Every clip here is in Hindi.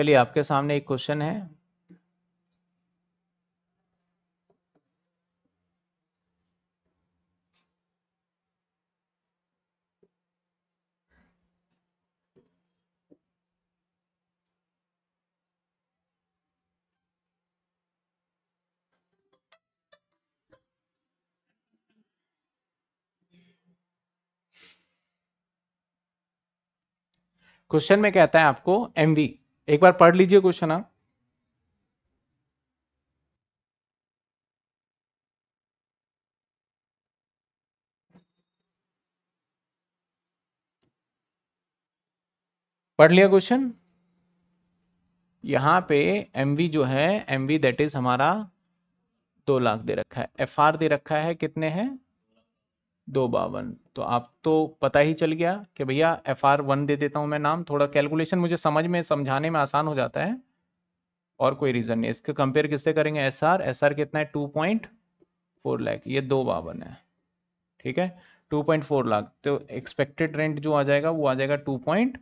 चलिए आपके सामने एक क्वेश्चन है क्वेश्चन में कहता है आपको एमवी एक बार पढ़ लीजिए क्वेश्चन आप पढ़ लिया क्वेश्चन यहां पे एम वी जो है एम वी दैट इज हमारा दो लाख दे रखा है एफ आर दे रखा है कितने हैं दो बावन तो आप तो पता ही चल गया कि भैया एफ आर वन दे देता हूँ मैं नाम थोड़ा कैलकुलेशन मुझे समझ में समझाने में आसान हो जाता है और कोई रीज़न नहीं इसके कंपेयर किससे करेंगे एस आर एस आर कितना है टू पॉइंट फोर लाख ये दो बावन है ठीक है टू पॉइंट फोर लाख तो एक्सपेक्टेड रेंट जो आ जाएगा वो आ जाएगा टू पॉइंट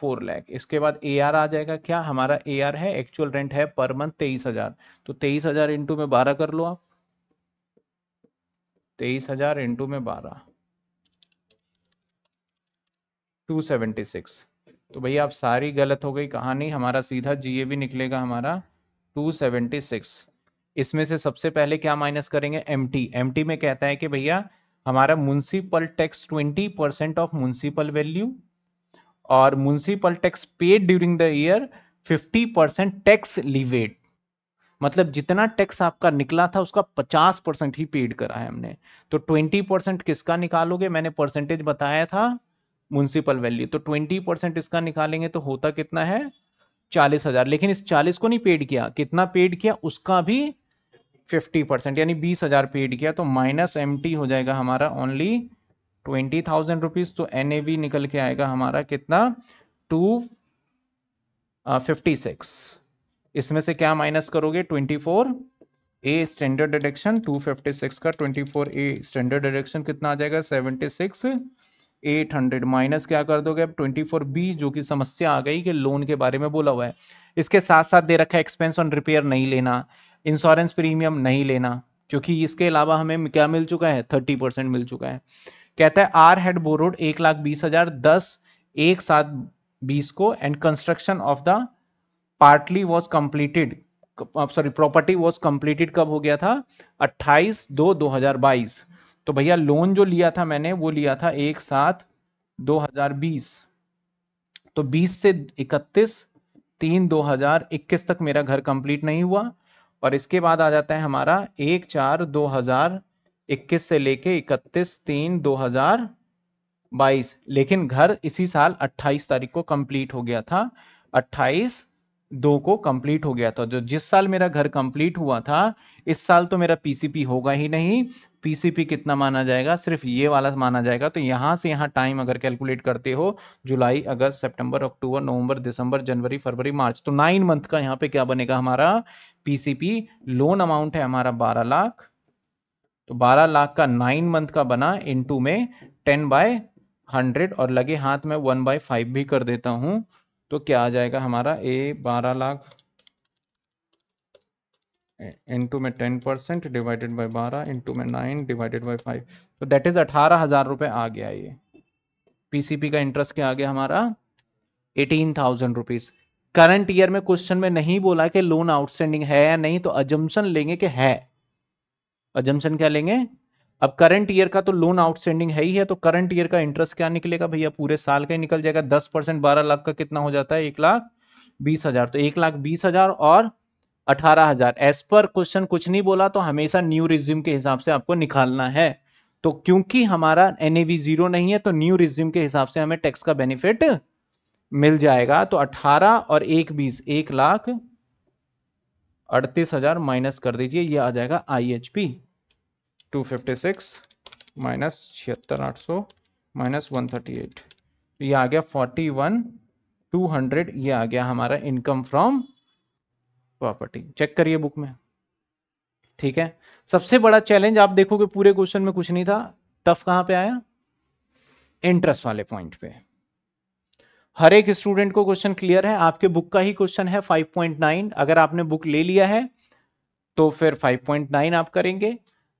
फोर लाख इसके बाद ए आर आ जाएगा क्या हमारा ए आर है एक्चुअल रेंट है पर मंथ तेईस हज़ार तो तेईस हज़ार इंटू में बारह कर लो आप तेईस हजार इंटू में बारह टू सेवेंटी सिक्स तो भैया आप सारी गलत हो गई कहानी हमारा सीधा जी भी निकलेगा हमारा टू सेवेंटी सिक्स इसमें से सबसे पहले क्या माइनस करेंगे एम टी एम टी में कहता है कि भैया हमारा municipal tax twenty percent of municipal value और municipal tax paid during the year fifty percent tax levied मतलब जितना टैक्स आपका निकला था उसका पचास परसेंट ही पेड करा है हमने तो ट्वेंटी परसेंट किसका निकालोगे मैंने परसेंटेज बताया था म्यूनसिपल वैल्यू तो ट्वेंटी परसेंट इसका निकालेंगे तो होता कितना है चालीस हजार लेकिन इस चालीस को नहीं पेड किया कितना पेड किया उसका भी फिफ्टी परसेंट यानी बीस हजार पेड किया तो माइनस एम टी हो जाएगा हमारा ओनली ट्वेंटी थाउजेंड रुपीज़ तो एन निकल के आएगा हमारा कितना टू फिफ्टी सिक्स इसमें से क्या माइनस करोगे twenty four A standard deduction two fifty six का twenty four A standard deduction कितना आ जाएगा seventy six eight hundred minus क्या कर दोगे अब ट्वेंटी फोर बी जो कि समस्या आ गई कि लोन के बारे में बोला हुआ है इसके साथ साथ दे रखा है एक्सपेंस ऑन रिपेयर नहीं लेना इंश्योरेंस प्रीमियम नहीं लेना क्योंकि इसके अलावा हमें क्या मिल चुका है थर्टी परसेंट मिल चुका है कहता है आर हेड बोरोड एक लाख बीस हजार दस एक सात बीस को and construction of the partly was completed sorry property was completed कब हो गया था 28 दो 2022 तो भैया लोन जो लिया था मैंने वो लिया था एक साथ 2020 तो 20 से 31 तीन 2021 तक मेरा घर कंप्लीट नहीं हुआ और इसके बाद आ जाता है हमारा एक चार 2021 से लेके 31 तीन 2022 लेकिन घर इसी साल 28 तारीख को कंप्लीट हो गया था 28 दो को कंप्लीट हो गया था जो जिस साल मेरा घर कंप्लीट हुआ था इस साल तो मेरा पीसीपी होगा ही नहीं पीसीपी कितना माना जाएगा सिर्फ ये वाला माना जाएगा तो यहाँ से यहाँ टाइम अगर कैलकुलेट करते हो जुलाई अगस्त सितंबर अक्टूबर नवंबर दिसंबर जनवरी फरवरी मार्च तो नाइन मंथ का यहाँ पे क्या बनेगा हमारा पीसीपी लोन अमाउंट है हमारा बारह लाख तो बारह लाख का नाइन मंथ का बना इन में टेन बाय हंड्रेड और लगे हाथ में वन बाय फाइव भी कर देता हूँ तो क्या आ जाएगा हमारा ए बारह लाख इंटू में टेन परसेंट डिवाइडेड बाई बारह इंटू में नाइन डिवाइडेड बाई फाइव तो दैट इज़ अठारह हज़ार रुपए आ गया ये पीसीपी का इंटरेस्ट क्या आ गया हमारा eighteen thousand rupees current year में क्वेश्चन में नहीं बोला कि लोन आउटस्टैंडिंग है या नहीं तो अजम्सन लेंगे कि है अजम्पन क्या लेंगे अब करंट ईयर का तो लोन आउटस्टैंडिंग है ही है तो करंट ईयर का इंटरेस्ट क्या निकलेगा भैया पूरे साल का ही निकल जाएगा दस परसेंट बारह लाख का कितना हो जाता है एक लाख बीस हजार तो एक लाख बीस हजार और अठारह हजार एज पर क्वेश्चन कुछ नहीं बोला तो हमेशा न्यू रिज्यूम के हिसाब से आपको निकालना है तो क्योंकि हमारा एन जीरो नहीं है तो न्यू रिज्यूम के हिसाब से हमें टैक्स का बेनिफिट मिल जाएगा तो अठारह और एक बीस एक लाख अड़तीस हजार माइनस कर दीजिए ये आ जाएगा I H P two fifty six minus छिहत्तर आठ सौ माइनस वन थर्टी एट तो ये आ गया फोर्टी वन टू हंड्रेड ये आ गया हमारा इनकम फ्रॉम प्रॉपर्टी चेक करिए बुक में ठीक है सबसे बड़ा चैलेंज आप देखोगे पूरे क्वेश्चन में कुछ नहीं था टफ कहाँ पे आया इंटरेस्ट वाले पॉइंट पे हर एक स्टूडेंट को क्वेश्चन क्लियर है आपके बुक का ही क्वेश्चन है 5.9 अगर आपने बुक ले लिया है तो फिर 5.9 आप करेंगे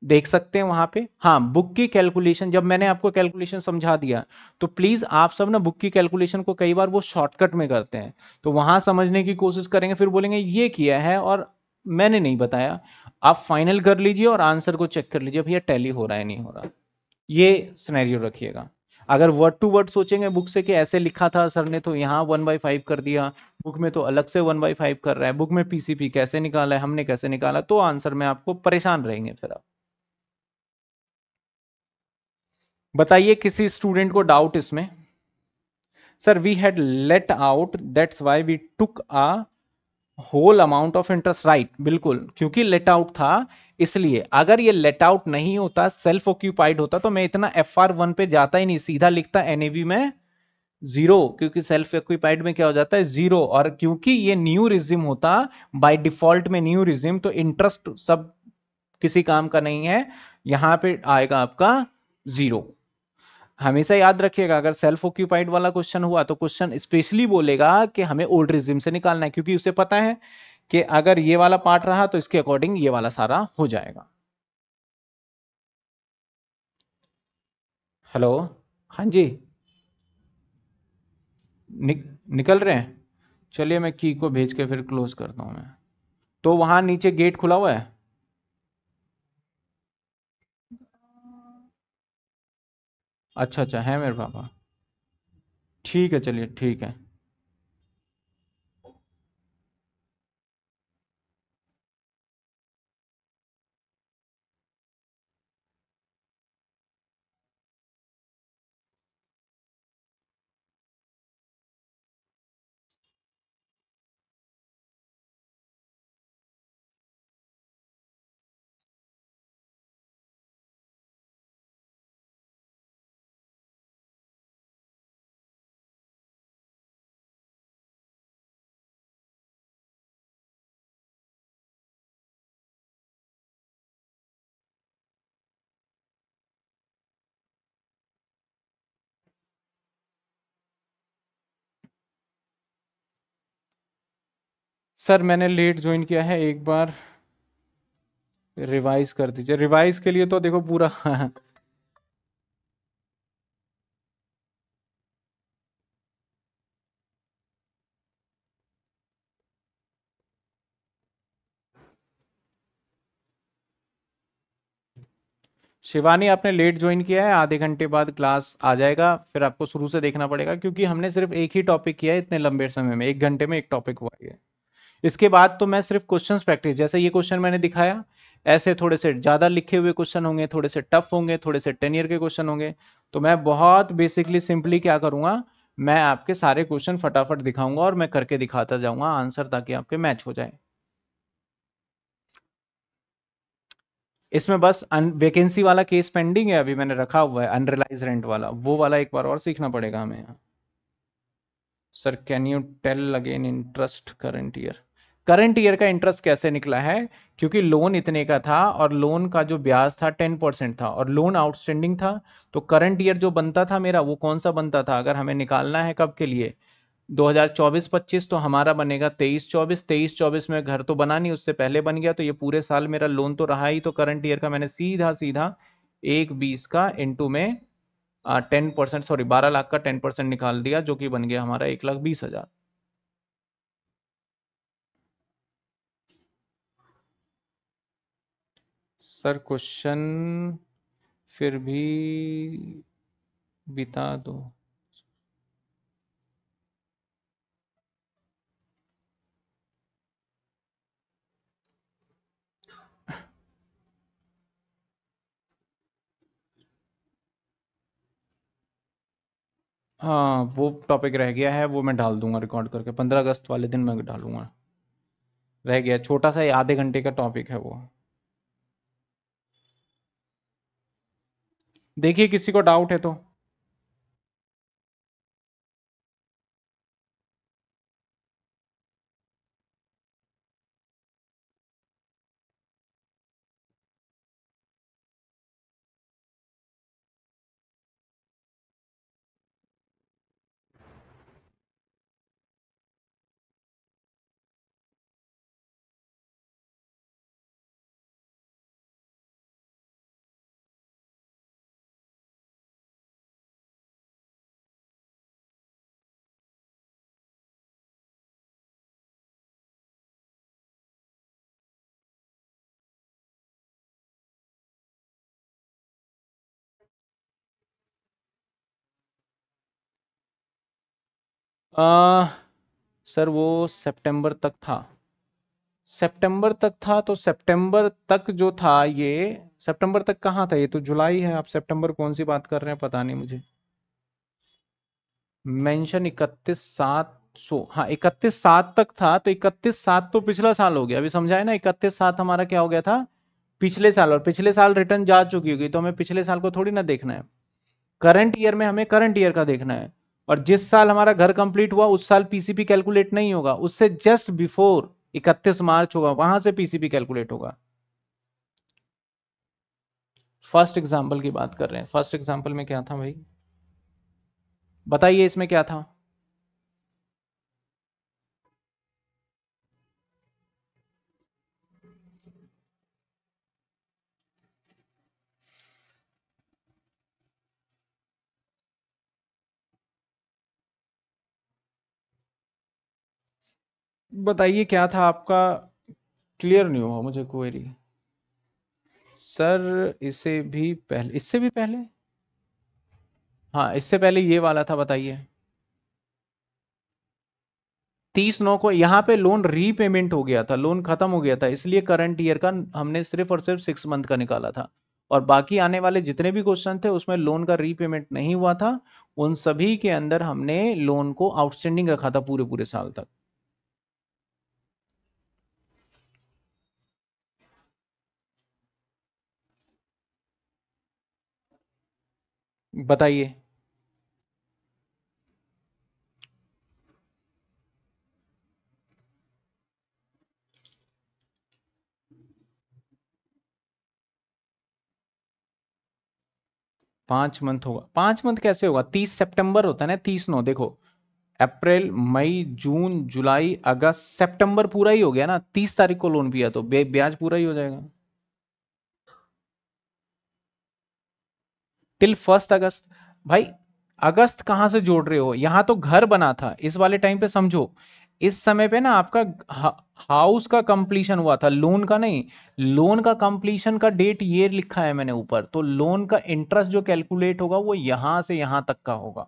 देख सकते हैं वहां पे हाँ बुक की कैलकुलेशन जब मैंने आपको कैलकुलेशन समझा दिया तो प्लीज आप सब ना बुक की कैलकुलेशन को कई बार वो शॉर्टकट में करते हैं तो वहां समझने की कोशिश करेंगे फिर बोलेंगे ये किया है और मैंने नहीं बताया आप फाइनल कर लीजिए और आंसर को चेक कर लीजिए भैया टैली हो रहा है नहीं हो रहा ये स्नैरियो रखिएगा अगर वर्ड टू वर्ड सोचेंगे बुक से कि ऐसे लिखा था सर ने तो यहाँ वन बाई फाइव कर दिया बुक में तो अलग से वन बाई फाइव कर रहा है बुक में पीसीपी कैसे निकाला है हमने कैसे निकाला तो आंसर में आपको परेशान रहेंगे फिर आप बताइए किसी स्टूडेंट को डाउट इसमें sir we had let out that's why we took a whole amount of interest right बिल्कुल क्योंकि लेट आउट था इसलिए अगर ये लेट आउट नहीं होता सेल्फ ऑक्यूपाइड होता तो मैं इतना एफ आर वन पे जाता ही नहीं सीधा लिखता एन में जीरो क्योंकि सेल्फ ऑक्यूपाइड में क्या हो जाता है जीरो और क्योंकि ये न्यू रिज्यूम होता बाय डिफॉल्ट में न्यू रिज्यूम तो इंटरेस्ट सब किसी काम का नहीं है यहां पे आएगा आपका जीरो हमेशा याद रखिएगा अगर सेल्फ ऑक्यूपाइड वाला क्वेश्चन हुआ तो क्वेश्चन स्पेशली बोलेगा कि हमें ओल्ड रिज्यूम से निकालना है क्योंकि उसे पता है कि अगर ये वाला पार्ट रहा तो इसके अकॉर्डिंग ये वाला सारा हो जाएगा हेलो हाँ जी नि, निकल रहे हैं चलिए मैं की को भेज के फिर क्लोज करता हूँ मैं तो वहाँ नीचे गेट खुला हुआ है अच्छा अच्छा है मेरे पापा ठीक है चलिए ठीक है सर मैंने लेट ज्वाइन किया है एक बार रिवाइज कर दीजिए रिवाइज के लिए तो देखो पूरा शिवानी आपने लेट ज्वाइन किया है आधे घंटे बाद क्लास आ जाएगा फिर आपको शुरू से देखना पड़ेगा क्योंकि हमने सिर्फ एक ही टॉपिक किया है इतने लंबे समय में एक घंटे में एक टॉपिक हुआ है इसके बाद तो मैं सिर्फ क्वेश्चन प्रैक्टिस जैसे ये क्वेश्चन मैंने दिखाया ऐसे थोड़े से ज़्यादा लिखे हुए क्वेश्चन होंगे थोड़े से टफ होंगे थोड़े से टेन ईयर के क्वेश्चन होंगे तो मैं बहुत बेसिकली सिंपली क्या करूंगा मैं आपके सारे क्वेश्चन फटाफट दिखाऊंगा और मैं करके दिखाता जाऊंगा आंसर ताकि आपके मैच हो जाए इसमें बस वैकेंसी वाला केस पेंडिंग है अभी मैंने रखा हुआ है अनरिलाइज रेंट वाला वो वाला एक बार और सीखना पड़ेगा हमें यहाँ sir can you tell again interest current year current year का इंटरेस्ट कैसे निकला है क्योंकि लोन इतने का था और लोन का जो ब्याज था टेन परसेंट था और लोन आउटस्टैंडिंग था तो करंट ईयर जो बनता था मेरा वो कौन सा बनता था अगर हमें निकालना है कब के लिए 2024-25 तो हमारा बनेगा 23-24 23-24 में घर तो बना नहीं उससे पहले बन गया तो ये पूरे साल मेरा लोन तो रहा ही तो करंट ईयर का मैंने सीधा सीधा एक बीस का इंटू में टेन परसेंट सॉरी बारह लाख का टेन परसेंट निकाल दिया जो कि बन गया हमारा एक लाख बीस हज़ार सर क्वेश्चन फिर भी बिता दो हाँ वो टॉपिक रह गया है वो मैं डाल दूंगा रिकॉर्ड करके पंद्रह अगस्त वाले दिन मैं डालूंगा रह गया छोटा सा आधे घंटे का टॉपिक है वो देखिए किसी को डाउट है तो आ, सर वो सितंबर तक था सितंबर तक था तो सितंबर तक जो था ये सितंबर तक कहाँ था ये तो जुलाई है आप सितंबर कौन सी बात कर रहे हैं पता नहीं मुझे मेंशन इकतीस सात सो हाँ इकतीस सात तक था तो इकतीस सात तो पिछला साल हो गया अभी समझाए ना इकतीस सात हमारा क्या हो गया था पिछले साल और पिछले साल रिटर्न जा चुकी होगी तो हमें पिछले साल को थोड़ी ना देखना है करंट ईयर में हमें करंट ईयर का देखना है और जिस साल हमारा घर कंप्लीट हुआ उस साल पीसीपी कैलकुलेट नहीं होगा उससे जस्ट बिफोर इकतीस मार्च होगा वहां से पीसीपी कैलकुलेट होगा फर्स्ट एग्जाम्पल की बात कर रहे हैं फर्स्ट एग्जाम्पल में क्या था भाई बताइए इसमें क्या था बताइए क्या था आपका क्लियर नहीं हुआ मुझे क्वेरी सर इसे भी पहले इससे भी पहले हाँ इससे पहले ये वाला था बताइए तीस नौ को यहाँ पे लोन रीपेमेंट हो गया था लोन खत्म हो गया था इसलिए करंट ईयर का हमने सिर्फ और सिर्फ सिक्स मंथ का निकाला था और बाकी आने वाले जितने भी क्वेश्चन थे उसमें लोन का रीपेमेंट नहीं हुआ था उन सभी के अंदर हमने लोन को आउटस्टैंडिंग रखा था पूरे पूरे साल तक बताइए पांच मंथ होगा पांच मंथ कैसे होगा तीस सितंबर होता है ना तीस नौ देखो अप्रैल मई जून जुलाई अगस्त सितंबर पूरा ही हो गया ना तीस तारीख को लोन पिया तो ब्याज पूरा ही हो जाएगा टिल फर्स्ट अगस्त भाई अगस्त कहाँ से जोड़ रहे हो यहाँ तो घर बना था इस वाले टाइम पे समझो इस समय पे ना आपका हाउस का कंप्लीशन हुआ था लोन का नहीं लोन का कंप्लीशन का डेट ये लिखा है मैंने ऊपर तो लोन का इंटरेस्ट जो कैलकुलेट होगा वो यहां से यहां तक का होगा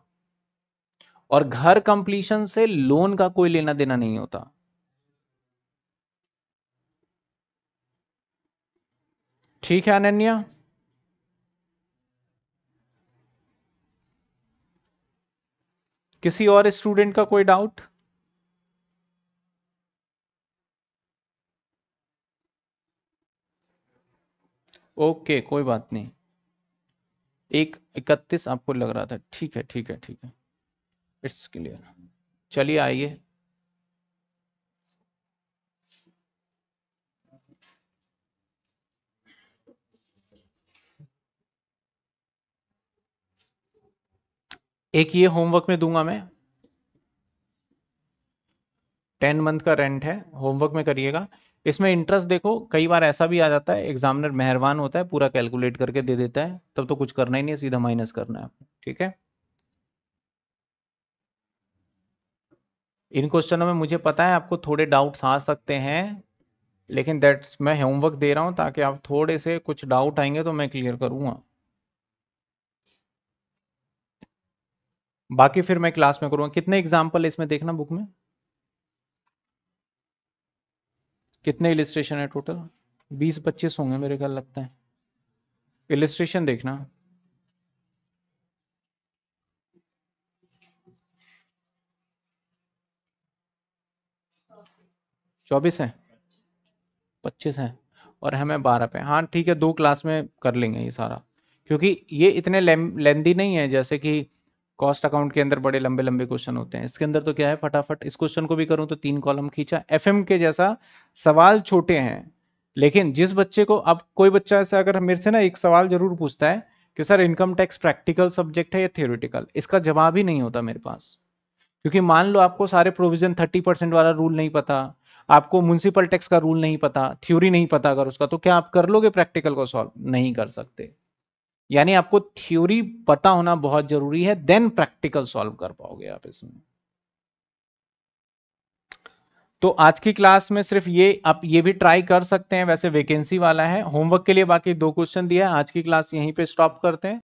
और घर कंप्लीशन से लोन का कोई लेना देना नहीं होता ठीक है अनन्या किसी और स्टूडेंट का कोई डाउट ओके okay, कोई बात नहीं एक इकतीस आपको लग रहा था ठीक है ठीक है ठीक है इट्स क्लियर चलिए आइए एक ये होमवर्क में दूंगा मैं टेन मंथ का रेंट है होमवर्क में करिएगा इसमें इंटरेस्ट देखो कई बार ऐसा भी आ जाता है एग्जामिनर मेहरबान होता है पूरा कैलकुलेट करके दे देता है तब तो कुछ करना ही नहीं है सीधा माइनस करना है आपको ठीक है इन क्वेश्चनों में मुझे पता है आपको थोड़े डाउट्स आ सकते हैं लेकिन दैट्स मैं होमवर्क दे रहा हूँ ताकि आप थोड़े से कुछ डाउट आएंगे तो मैं क्लियर करूंगा बाकी फिर मैं क्लास में करूँगा कितने एग्जाम्पल इसमें देखना बुक में कितने इलिस्ट्रेशन है टोटल बीस पच्चीस होंगे मेरे ख्याल लगता है इलिस्ट्रेशन देखना चौबीस है पच्चीस है और हमें बारह पे हाँ ठीक है दो क्लास में कर लेंगे ये सारा क्योंकि ये इतने लेंदी नहीं है जैसे कि कॉस्ट अकाउंट के अंदर बड़े लंबे लंबे क्वेश्चन होते हैं इसके अंदर तो क्या है फटाफट इस क्वेश्चन को भी करूं तो तीन कॉलम खींचा एफ के जैसा सवाल छोटे हैं लेकिन जिस बच्चे को अब कोई बच्चा ऐसा अगर मेरे से ना एक सवाल जरूर पूछता है कि sir income tax practical subject है या थियोरिटिकल इसका जवाब ही नहीं होता मेरे पास क्योंकि मान लो आपको सारे प्रोविजन थर्टी परसेंट वाला रूल नहीं पता आपको म्यूनसिपल टैक्स का रूल नहीं पता थ्योरी नहीं पता अगर उसका तो क्या आप कर लोगे प्रैक्टिकल को सॉल्व नहीं कर सकते यानी आपको थ्योरी पता होना बहुत जरूरी है देन प्रैक्टिकल सॉल्व कर पाओगे आप इसमें तो आज की क्लास में सिर्फ ये आप ये भी ट्राई कर सकते हैं वैसे वैकेंसी वाला है होमवर्क के लिए बाकी दो क्वेश्चन दिया है आज की क्लास यहीं पे स्टॉप करते हैं